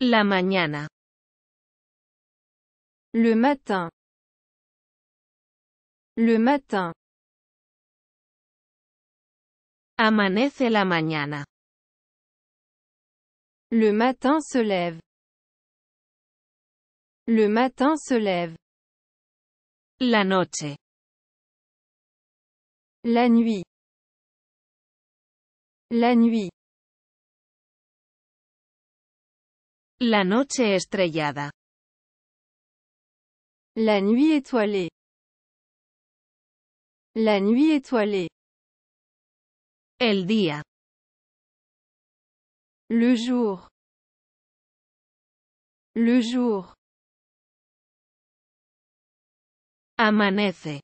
La mañana. Le matin. Le matin. Amanece la mañana. Le matin se lève. Le matin se lève. La noche. La nuit. La nuit. La noche estrellada. La nuit étoilée. La nuit étoilée. El día. Le jour. Le jour. Amanece.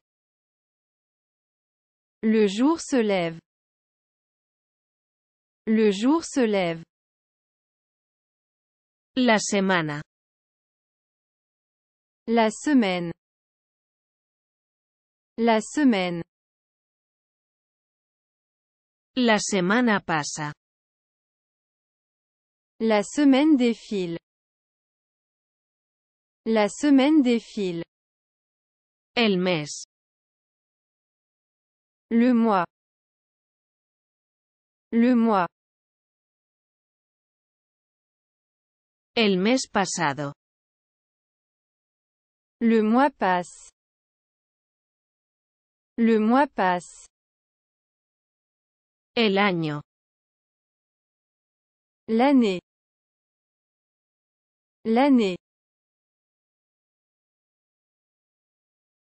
Le jour se lève. Le jour se lève. La semana. La semaine. La semaine. La semana pasa. La semaine défile. La semaine défile. El mes. Le mois. Le mois. El mes pasado. Le mois passe. Le mois passe. El año. L'année. L'année.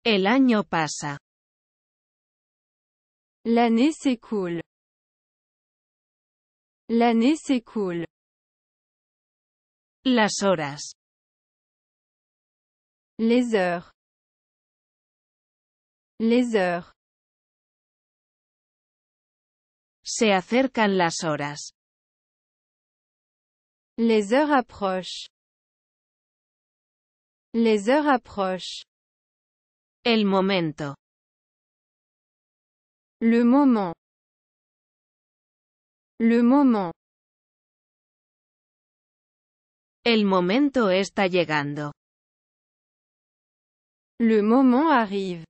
El año pasa. L'année s'écoule. L'année s'écoule. Las horas. Les heures. Les heures. Se acercan las horas. Les heures approchent. Les heures approchent. El momento. Le moment. Le moment. El momento está llegando. Le moment arrive.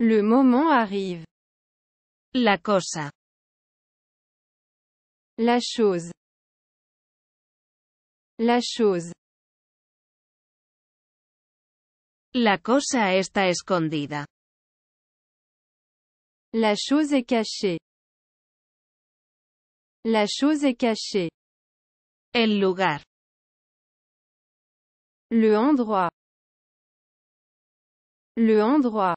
Le moment arrive. La cosa. La chose. La chose. La cosa está escondida. La chose est cachée. La chose est cachée. El lugar. Le endroit. Le endroit.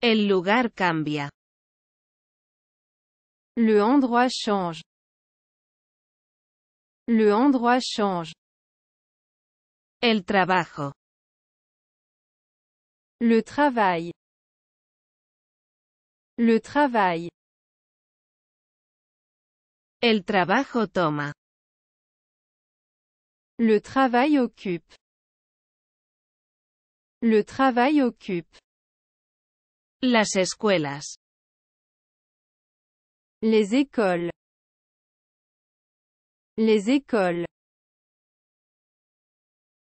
El lugar cambia. Le endroit change. Le endroit change. El trabajo. Le travail. Le travail. El trabajo toma. Le travail occupe. Le travail occupe. Las escuelas. Les écoles. Les écoles.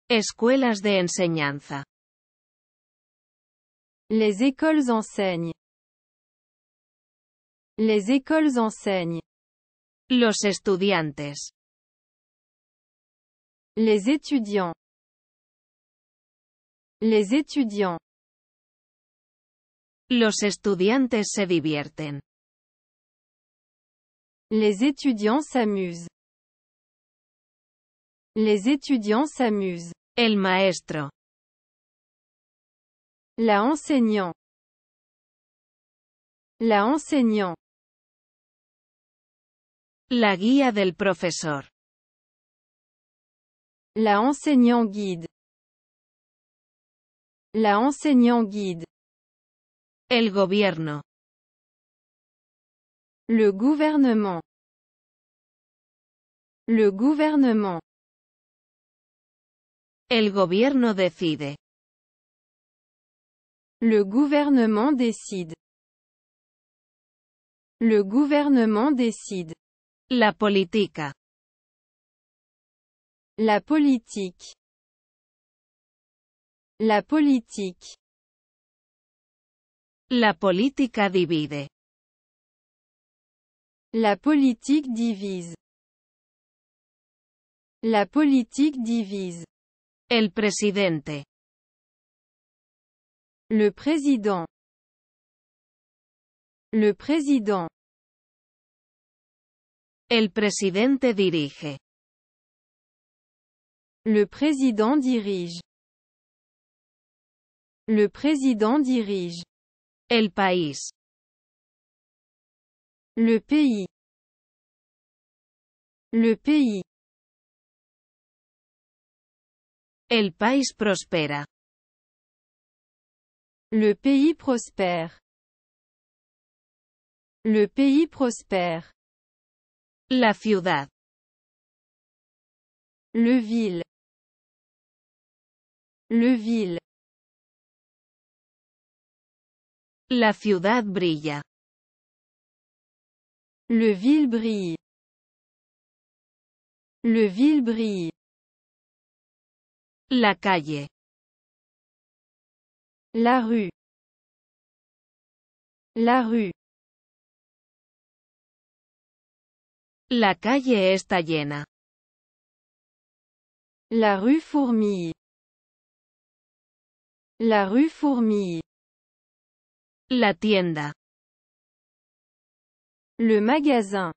Escuelas de enseñanza. Les écoles enseignent. Les écoles enseignent. Los estudiantes. Les étudiants. Les étudiants. Los estudiantes se divierten. Les étudiants s'amusent. Les étudiants s'amusent. El maestro. La enseignant. La enseignant. La guía del profesor. La enseignant guide. La enseignant guide. El gobierno. Le gouvernement. Le gouvernement. El gobierno decide. Le gouvernement décide. Le gouvernement décide. La politique. La politique. La politique. La politique divide. La politique divise. La politique divise. El presidente. Le président. Le président. El presidente dirige. Le président dirige. Le président dirige. Le pays. Le pays. Le pays. El país prospère. Le pays prospère. Le pays prospère. La ciudad. Le ville. Le ville. La ciudad brilla. Le ville brille. Le ville brille. La calle. La rue. La rue. La calle está llena. La rue fourmille. La rue fourmille. La tienda. Le magasin.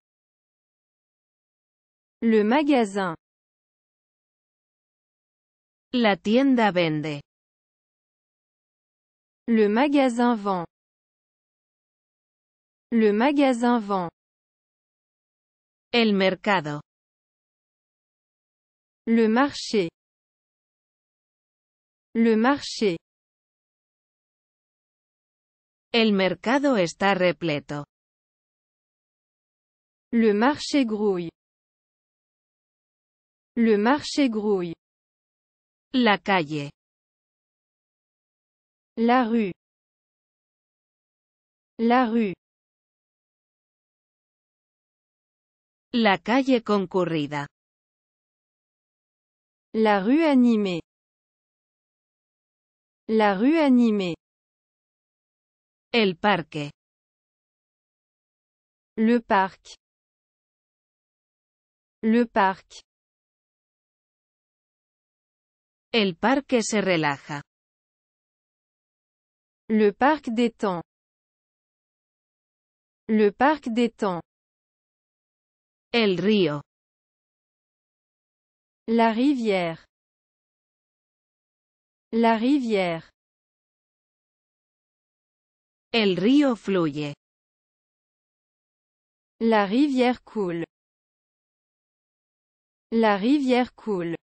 Le magasin. La tienda vende. Le magasin vend. Le magasin vend. El mercado. Le marché. Le marché. El mercado está repleto. Le marché grouille. Le marché grouille. La calle. La rue. La rue. La calle concurrida. La rue animée. La rue animée. El parque. Le parc. Le parc. El parque se relaja. Le parc détend. Le parc détend. El río. La rivière. La rivière. El río fluye. La rivière coule. La rivière coule.